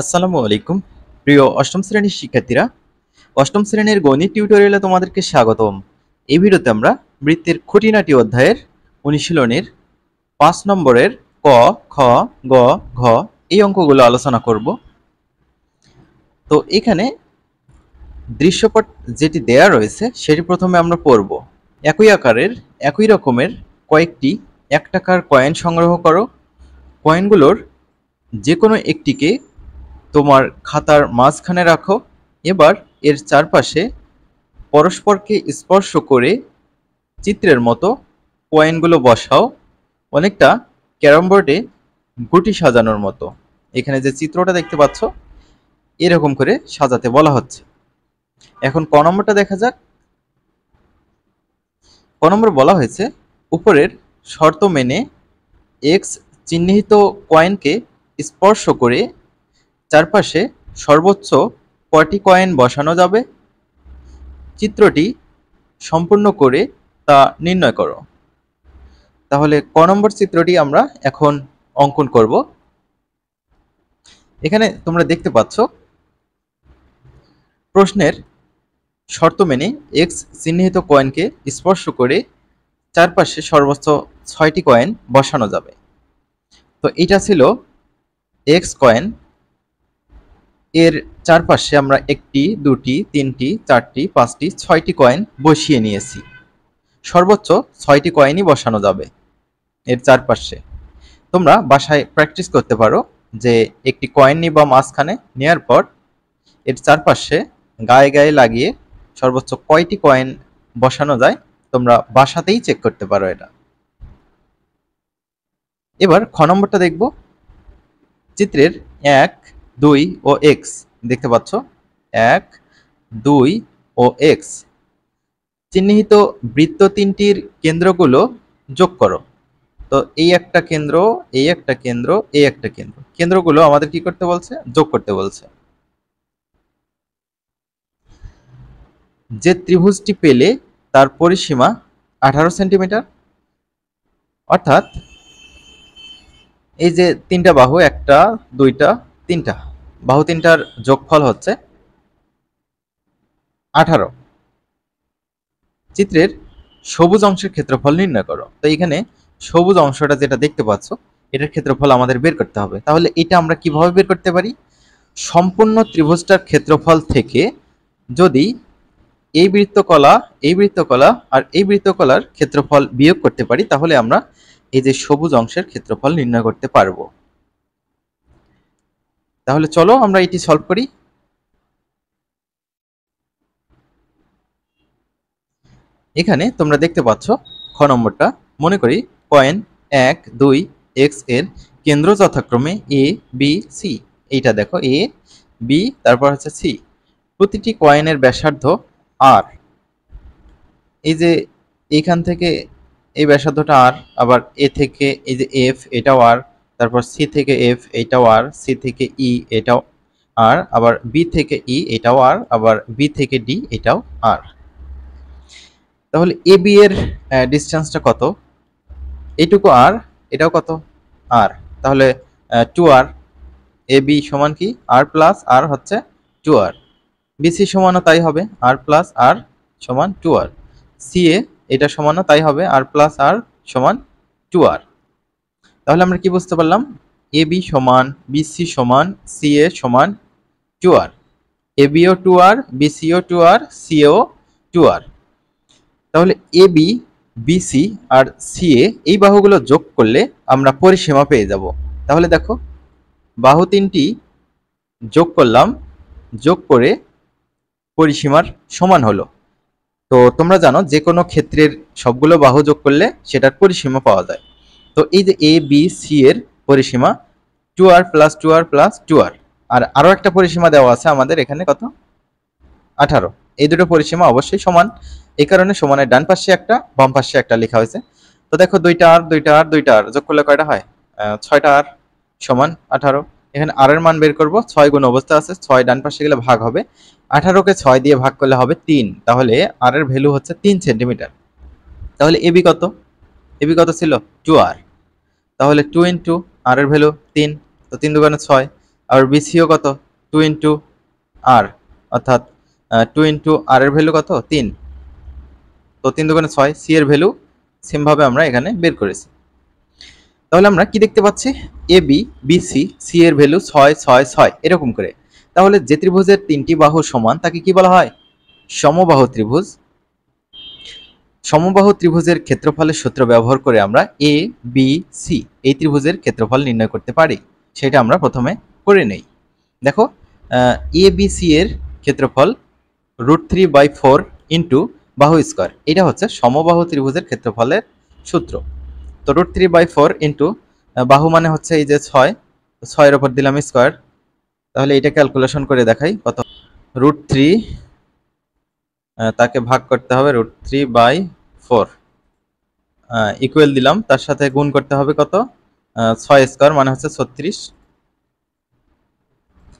আসসালামু আলাইকুম প্রিয় অষ্টম শ্রেণীর শিক্ষার্থীরা অষ্টম শ্রেণীর গণিত টিউটোরিয়ালে তোমাদেরকে স্বাগতম এই ভিডিওতে আমরা বৃত্তের খুঁটিনাটি অধ্যায়ের অনুশীলনের পাঁচ নম্বরের ক খ গ ঘ এই অঙ্কগুলো আলোচনা করব তো এখানে দৃশ্যপট যেটি দেয়া রয়েছে সেটি প্রথমে আমরা পড়ব একই আকারের একই রকমের কয়েকটি এক টাকার কয়েন সংগ্রহ করো কয়েনগুলোর যে কোনো একটিকে তোমার খাতার মাঝখানে রাখো এবার এর চারপাশে পরস্পরকে স্পর্শ করে চিত্রের মতো পয়েন্টগুলো বসাও অনেকটা ক্যারাম বোর্ডে গুটি সাজানোর মতো এখানে যে চিত্রটা দেখতে পাচ্ছ এরকম করে সাজাতে বলা হচ্ছে এখন ক নম্বরটা দেখা যাক ক নম্বর বলা হয়েছে উপরের শর্ত মেনে এক্স চিহ্নিত কয়েনকে স্পর্শ করে চারপাশে সর্বোচ্চ কয়টি কয়েন বসানো যাবে চিত্রটি সম্পূর্ণ করে তা নির্ণয় করো তাহলে ক নম্বর চিত্রটি আমরা এখন অঙ্কন করব এখানে তোমরা দেখতে পাচ্ছ প্রশ্নের শর্ত মেনে এক্স চিহ্নিত কয়েনকে স্পর্শ করে চারপাশে সর্বোচ্চ ছয়টি কয়েন বসানো যাবে তো এটা ছিল এক্স কয়েন এর চারপাশে আমরা একটি দুটি তিনটি চারটি পাঁচটি ছয়টি কয়েন বসিয়ে নিয়েছি সর্বোচ্চ ছয়টি কয়েনই বসানো যাবে এর চারপাশে তোমরা বাসায় প্র্যাকটিস করতে পারো যে একটি কয়েন বা মাঝখানে নেওয়ার পর এর চারপাশে গায়ে গায়ে লাগিয়ে সর্বোচ্চ কয়টি কয়েন বসানো যায় তোমরা বাসাতেই চেক করতে পারো এটা এবার খ নম্বরটা দেখব চিত্রের এক দুই ও এক্স দেখতে পাচ্ছ এক দুই ও এক্স চিহ্নিত বৃত্ত তিনটির কেন্দ্রগুলো যোগ করো তো এই একটা কেন্দ্র এই একটা কেন্দ্র এই একটা কেন্দ্র কেন্দ্রগুলো আমাদের কি করতে বলছে যোগ করতে বলছে যে ত্রিভুজটি পেলে তার পরিসীমা আঠারো সেন্টিমিটার অর্থাৎ এই যে তিনটা বাহু একটা দুইটা তিনটা বাহু তিনটার যোগফল হচ্ছে আঠারো চিত্রের সবুজ অংশের ক্ষেত্রফল নির্ণয় করো তো এখানে সবুজ অংশটা যেটা দেখতে পাচ্ছ এটার ক্ষেত্রফল আমাদের বের করতে হবে তাহলে এটা আমরা কিভাবে বের করতে পারি সম্পূর্ণ ত্রিভুজটার ক্ষেত্রফল থেকে যদি এই বৃত্তকলা এই বৃত্তকলা আর এই বৃত্তকলার ক্ষেত্রফল বিয়োগ করতে পারি তাহলে আমরা এই যে সবুজ অংশের ক্ষেত্রফল নির্ণয় করতে পারবো তাহলে চলো আমরা এটি সলভ করি এখানে তোমরা দেখতে পাচ্ছ খ নম্বরটা মনে করি কয়েন এক দুই এক্স এর কেন্দ্র যথাক্রমে এ বি সি এইটা দেখো এ বি তারপর হচ্ছে সি প্রতিটি কয়েনের ব্যাসার্ধ আর এই যে এইখান থেকে এই ব্যাসার্ধটা আর আবার এ থেকে এই যে এফ এটাও আর তারপর সি থেকে এফ এটাও আর সি থেকে ই e, এটাও আর আবার বি থেকে ই e, এটাও আর আবার বি থেকে ডি এটাও আর তাহলে এ বি এর ডিস্টেন্সটা কত এটুকু আর এটাও কত আর তাহলে টু আর এ বি সমান কি আর প্লাস আর হচ্ছে টু আর বিসি সমানও তাই হবে আর প্লাস আর সমান টু আর সি এ এটা সমানও তাই হবে আর প্লাস আর সমান টু আর তাহলে আমরা কি বুঝতে পারলাম এ বি সমান বিসি সমান সি এ সমান টু আর এ বিও টু আর বিসিও টু আর সিও টু আর তাহলে এ বি বিসি আর সি এ এই বাহুগুলো যোগ করলে আমরা পরিসীমা পেয়ে যাব তাহলে দেখো বাহু তিনটি যোগ করলাম যোগ করে পরিসীমার সমান হলো তো তোমরা জানো যে কোনো ক্ষেত্রের সবগুলো বাহু যোগ করলে সেটার পরিসীমা পাওয়া যায় তো এই যে এ বি সি এর পরিসীমা two R plus two R plus two R আর আরও একটা পরিসীমা দেওয়া আছে আমাদের এখানে কত আঠারো এই দুটো পরিসীমা অবশ্যই সমান এই কারণে সমানের ডান পাশে একটা বাম পাশে একটা লেখা হয়েছে তো দেখো দুইটা আর দুইটা আর দুইটা আর যোগ করলে কয়টা হয় ছয়টা আর সমান আঠারো এখানে আর এর মান বের করবো ছয় গুণ অবস্থা আছে ছয় ডান পাশে গেলে ভাগ হবে আঠারোকে ছয় দিয়ে ভাগ করলে হবে তিন তাহলে আর এর ভ্যালু হচ্ছে তিন সেন্টিমিটার তাহলে এবি কত এবি কত ছিল টু আর তাহলে টু ইন্টু আর এর ভ্যালু তিন তো তিন দুগুণে ছয় আর বিসিও কত টু ইন্টু আর অর্থাৎ টু ইন্টু আর এর ভ্যালু কত তিন তো তিন দোকানে ছয় সি এর ভ্যালু সেমভাবে আমরা এখানে বের করেছি তাহলে আমরা কি দেখতে পাচ্ছি এ বি বিসি সি এর ভ্যালু ছয় ছয় ছয় এরকম করে তাহলে যে ত্রিভুজের তিনটি বাহু সমান তাকে কি বলা হয় সমবাহু ত্রিভুজ সমবাহু ত্রিভুজের ক্ষেত্রফলের সূত্র ব্যবহার করে আমরা এ বি সি এই ত্রিভুজের ক্ষেত্রফল নির্ণয় করতে পারি সেটা আমরা প্রথমে করে নেই দেখো এ বি সি এর ক্ষেত্রফল root three by four into বাহু স্কোয়ার এটা হচ্ছে সমবাহু ত্রিভুজের ক্ষেত্রফলের সূত্র তো root three by four into বাহু মানে হচ্ছে এই যে ছয় ছয়ের ওপর দিলাম স্কোয়ার তাহলে এটা ক্যালকুলেশন করে দেখাই কত রুট থ্রি তাকে ভাগ করতে হবে root three by four equal দিলাম তার সাথে গুণ করতে হবে কত ছয় স্কোয়ার মানে হচ্ছে ছত্রিশ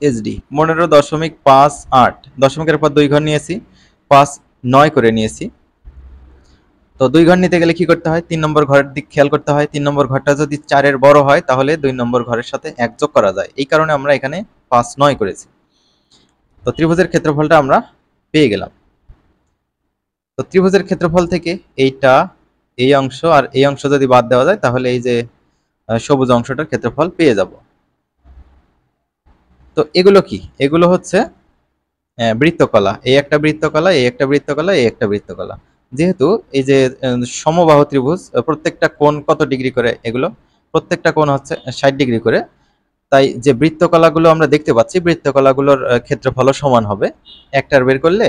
এইচডি পনেরো দশমিক পাঁচ আট দশমিকের পর দুই ঘর নিয়েছি পাঁচ নয় করে নিয়েছি তো দুই ঘর নিতে গেলে কি করতে হয় তিন নম্বর ঘরের দিক খেয়াল করতে হয় তিন নম্বর ঘরটা যদি চারের বড় হয় তাহলে দুই নম্বর ঘরের সাথে একযোগ করা যায় এই কারণে আমরা এখানে পাঁচ নয় করেছি তো ত্রিভুজের ক্ষেত্রফলটা আমরা পেয়ে গেলাম তো ত্রিভুজের ক্ষেত্রফল থেকে এইটা এই অংশ আর এই অংশ যদি বাদ দেওয়া যায় তাহলে এই যে সবুজ অংশটার ক্ষেত্রফল পেয়ে যাব তো এগুলো কি এগুলো হচ্ছে বৃত্তকলা এই একটা বৃত্তকলা এই একটা বৃত্তকলা এই একটা বৃত্তকলা যেহেতু এই যে সমবাহ ত্রিভুজ প্রত্যেকটা কোণ কত ডিগ্রি করে এগুলো প্রত্যেকটা কোণ হচ্ছে ষাট ডিগ্রি করে তাই যে বৃত্তকলাগুলো আমরা দেখতে পাচ্ছি বৃত্তকলাগুলোর ক্ষেত্রফলও সমান হবে একটার বের করলে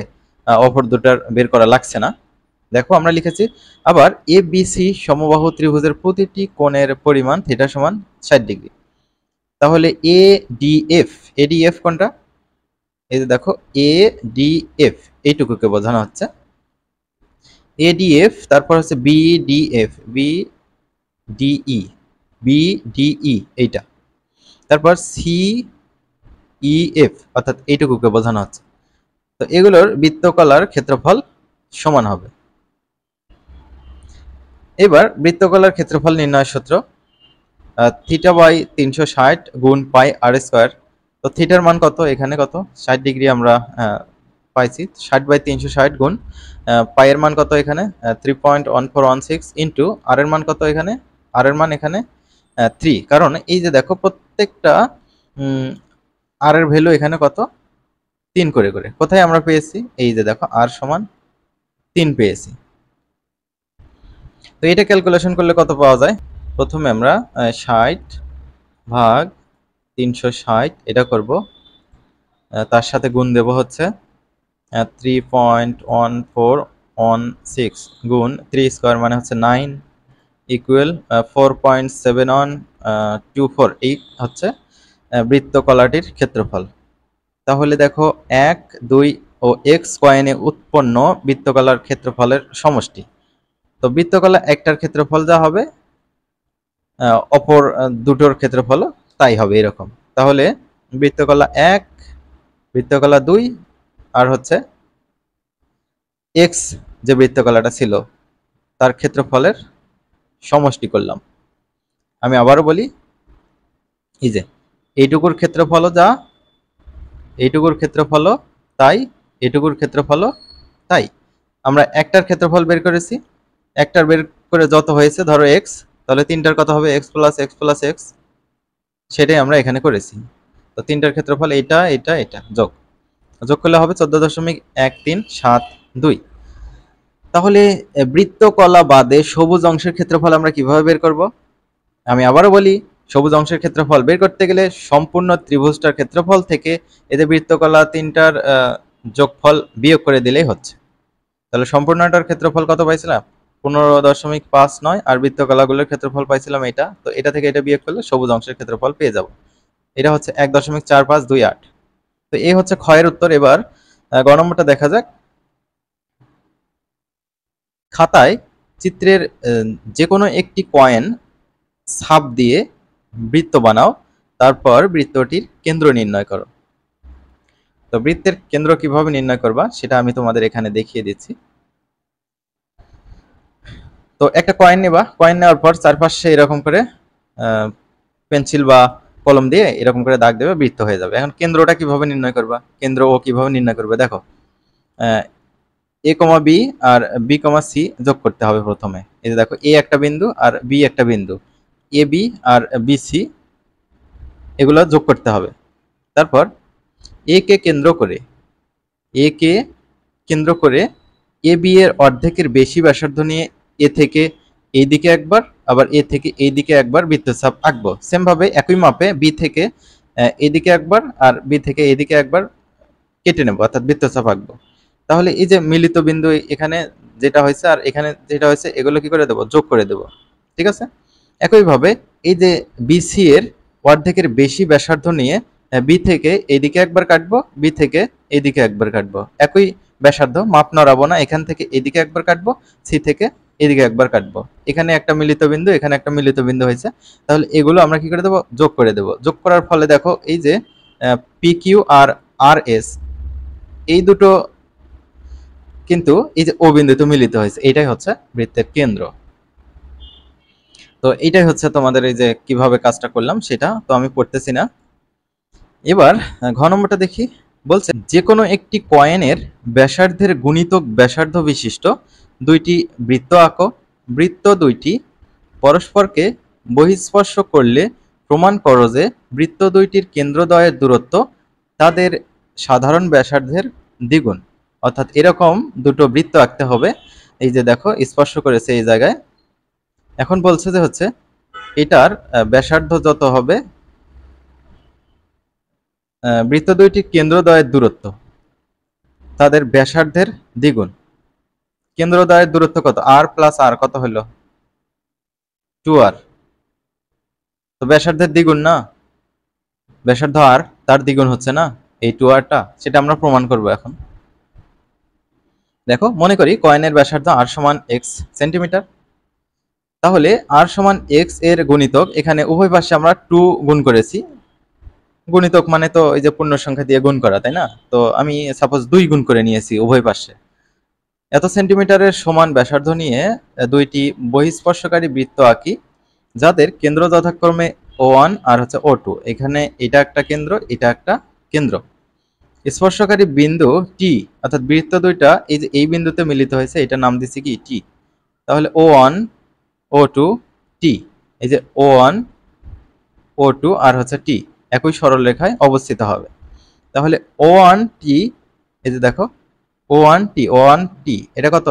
অপর দুটার বের করা লাগছে না দেখো আমরা লিখেছি আবার এ বিসি সমবাহু ত্রিভুজের প্রতিটি কোণের পরিমাণ থিটা সমান ষাট ডিগ্রি তাহলে A D F A D F কোনটা এই যে দেখো এ ডি এফ এইটুকুকে বোঝানো হচ্ছে এ ডি এফ তারপর হচ্ছে B D F B DE B DE এইটা তারপর সি ই এফ অর্থাৎ এইটুকুকে বোঝানো হচ্ছে তো এগুলোর বৃত্তকলার ক্ষেত্রফল সমান হবে এবার বৃত্তকলার ক্ষেত্রফল নির্ণয় সূত্র থিটা বাই তিনশো ষাট গুণ পাই আর স্কোয়ার তো থিটার মান কত এখানে কত ষাট ডিগ্রি আমরা পাইছি ষাট বাই তিনশো ষাট গুণ পায়ের মান কত এখানে three point one four one six into R এর মান কত এখানে আর এর মান এখানে থ্রি কারণ এই যে দেখো প্রত্যেকটা আর এর ভ্যালু এখানে কত তিন করে করে কোথায় আমরা পেয়েছি এই যে দেখো আর সমান তিন পেয়েছি তো এটা ক্যালকুলেশন করলে কত পাওয়া যায় প্রথমে আমরা ষাট ভাগ তিনশো ষাট এটা করব তার সাথে গুণ দেব হচ্ছে three point one four one six গুণ থ্রি স্কোয়ার মানে হচ্ছে nine equal four point seven one two four এই হচ্ছে বৃত্তকলাটির ক্ষেত্রফল তাহলে দেখো এক দুই ও এক্স কয়েনে উৎপন্ন বৃত্তকলার ক্ষেত্রফলের সমষ্টি তো বৃত্তকলা একটার ক্ষেত্রফল যা হবে অপর দুটোর ক্ষেত্রফল তাই হবে এরকম তাহলে বৃত্তকলা এক বৃত্তকলা দুই আর হচ্ছে এক্স যে বৃত্তকলাটা ছিল তার ক্ষেত্রফলের সমষ্টি করলাম আমি আবারও বলি এই যে এইটুকুর ক্ষেত্রফল যা এইটুকুর ক্ষেত্রফলও তাই এটুকুর ক্ষেত্রফলও তাই আমরা একটার ক্ষেত্রফল বের করেছি একটার বের করে যত হয়েছে ধরো এক্স তাহলে তিনটার কথা হবে X plus X plus X সেটাই আমরা এখানে করেছি তো তিনটার ক্ষেত্রফল এটা এটা এটা যোগ যোগ করলে হবে চোদ্দ দশমিক এক তিন সাত দুই তাহলে বৃত্তকলা বাদে সবুজ অংশের ক্ষেত্রফল আমরা কিভাবে বের করব আমি আবারও বলি সবুজ অংশের ক্ষেত্রফল বের করতে গেলে সম্পূর্ণ ত্রিভুজটার ক্ষেত্রফল থেকে এতে বৃত্তকলা তিনটার যোগফল বিয়োগ করে দিলেই হচ্ছে তাহলে সম্পূর্ণটার ক্ষেত্রফল কত পাইছিলাম পনেরো দশমিক পাঁচ নয় আর বৃত্তকলাগুলোর ক্ষেত্রফল পাইছিলাম এটা তো এটা থেকে এটা বিয়োগ করলে সবুজ অংশের ক্ষেত্রফল পেয়ে যাব এটা হচ্ছে এক দশমিক চার পাঁচ দুই আট তো এই হচ্ছে ক্ষয়ের উত্তর এবার গ নম্বরটা দেখা যাক খাতায় চিত্রের যে কোনো একটি কয়েন ছাপ দিয়ে বৃত্ত বানাও তারপর বৃত্তটির কেন্দ্র নির্ণয় করো তো বৃত্তের কেন্দ্র কিভাবে নির্ণয় করবা সেটা আমি তোমাদের এখানে দেখিয়ে দিচ্ছি তো একটা কয়েন নেবা কয়েন নেওয়ার পর চারপাশে এরকম করে পেন্সিল বা কলম দিয়ে এরকম করে দাগ দেবে বৃত্ত হয়ে যাবে এখন কেন্দ্রটা কিভাবে নির্ণয় করবা কেন্দ্র ও কিভাবে নির্ণয় করবে দেখো এ কমা বি আর বি কমা সি যোগ করতে হবে প্রথমে এই যে দেখো এ একটা বিন্দু আর বি একটা বিন্দু এ বি আর বিসি এগুলো যোগ করতে হবে তারপর এ কে কেন্দ্র করে এ কে কেন্দ্র করে এ বি এর অর্ধেকের বেশি ব্যাসার্ধ নিয়ে এ থেকে এই দিকে একবার আবার এ থেকে এই দিকে একবার বৃত্তচাপ আঁকবো সেমভাবে একই মাপে বি থেকে এদিকে একবার আর বি থেকে এদিকে একবার কেটে নেব অর্থাৎ বৃত্তচাপ আঁকবো তাহলে এই যে মিলিত বিন্দু এখানে যেটা হয়েছে আর এখানে যেটা হয়েছে এগুলো কি করে দেবো যোগ করে দেবো ঠিক আছে একইভাবে এই যে বিসি এর অর্ধেকের বেশি ব্যাসার্ধ নিয়ে বি থেকে এদিকে একবার কাটবো বি থেকে এদিকে একবার কাটবো একই ব্যাসার্ধ মাপ নড়াবো না এখান থেকে এদিকে একবার কাটবো সি থেকে এদিকে একবার কাটবো এখানে একটা মিলিত বিন্দু এখানে একটা মিলিত বিন্দু হয়েছে তাহলে এগুলো আমরা কি করে দেবো যোগ করে দেবো যোগ করার ফলে দেখো এই যে পি কিউ আর আর এস এই দুটো কিন্তু এই যে ও বিন্দুতে মিলিত হয়েছে এটাই হচ্ছে বৃত্তের কেন্দ্র তো এটাই হচ্ছে তোমাদের এই যে কিভাবে কাজটা করলাম সেটা তো আমি পড়তেছি না এবার ঘ নম্বরটা দেখি বলছে যে কোনো একটি কয়েনের ব্যাসার্ধের গুণিতক ব্যাসার্ধ বিশিষ্ট দুইটি বৃত্ত আঁকো বৃত্ত দুইটি পরস্পরকে বহিস্পর্শ করলে প্রমাণ করো যে বৃত্ত দুইটির কেন্দ্রদয়ের দূরত্ব তাদের সাধারণ ব্যাসার্ধের দ্বিগুণ অর্থাৎ এরকম দুটো বৃত্ত আঁকতে হবে এই যে দেখো স্পর্শ করেছে এই জায়গায় এখন বলছে যে হচ্ছে এটার ব্যাসার্ধ যত হবে বৃত্ত দুইটি কেন্দ্রদ্বয়ের দূরত্ব তাদের ব্যাসার্ধের দ্বিগুণ কেন্দ্রদ্বয়ের দূরত্ব কত আর প্লাস আর কত হলো টু আর তো ব্যাসার্ধের দ্বিগুণ না ব্যাসার্ধ আর তার দ্বিগুণ হচ্ছে না এই টু আরটা সেটা আমরা প্রমাণ করব এখন দেখো মনে করি কয়েনের ব্যাসার্ধ আর সমান এক্স সেন্টিমিটার তাহলে আর সমান এক্স এর গণিতক এখানে উভয় পাশে আমরা টু গুণ করেছি গণিতক মানে তো এই যে পূর্ণ সংখ্যা দিয়ে গুণ করা তাই না তো আমি সাপোজ দুই গুণ করে নিয়েছি উভয় পাশে এত সেন্টিমিটারের সমান ব্যাসার্ধ নিয়ে দুইটি বহিস্পর্শকারী বৃত্ত আঁকি যাদের কেন্দ্র যথাক্রমে ও ওয়ান আর হচ্ছে ও টু এখানে এটা একটা কেন্দ্র এটা একটা কেন্দ্র স্পর্শকারী বিন্দু টি অর্থাৎ বৃত্ত দুইটা এই যে এই বিন্দুতে মিলিত হয়েছে এটা নাম দিচ্ছে কি টি তাহলে ও ওয়ান ও টু টি এই যে ও ওয়ান ও টু আর হচ্ছে টি একই সরলরেখায় অবস্থিত হবে তাহলে ও ওয়ান টি এই যে দেখো ও ওয়ান টি ও ওয়ান টি এটা কত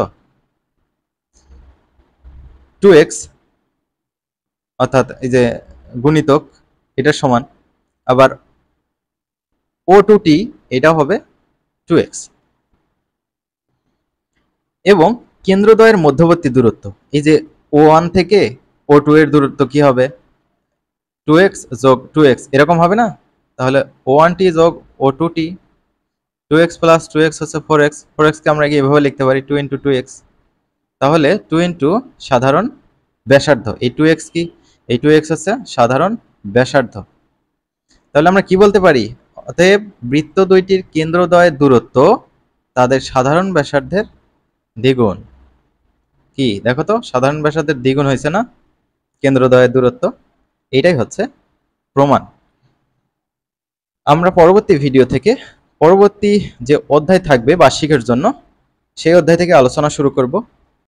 টু এক্স অর্থাৎ এই যে গুণিতক এটা সমান আবার ও টু টি এটা হবে টু এক্স এবং কেন্দ্রদ্বয়ের মধ্যবর্তী দূরত্ব এই যে ও ওয়ান থেকে ও টু এর দূরত্ব কি হবে টু এক্স যোগ টু এক্স এরকম হবে না তাহলে ও ওয়ান টি যোগ O two T two X plus two X হচ্ছে ফোর এক্স ফোর এক্সকে আমরা এভাবে লিখতে পারি টু ইন্টু টু এক্স তাহলে টু ইন্টু সাধারণ ব্যাসার্ধ এই টু এক্স কি এই টু এক্স হচ্ছে সাধারণ ব্যাসার্ধ তাহলে আমরা কি বলতে পারি অতএব বৃত্ত দুইটির কেন্দ্রদয়ের দূরত্ব তাদের সাধারণ ব্যাসার্ধের দ্বিগুণ কি দেখো তো সাধারণ ব্যাসার্ধের দ্বিগুণ হয়েছে না কেন্দ্রদয়ের দূরত্ব এটাই হচ্ছে প্রমাণ আমরা পরবর্তী ভিডিও থেকে পরবর্তী যে অধ্যায় থাকবে বার্ষিকের জন্য সেই অধ্যায় থেকে আলোচনা শুরু করব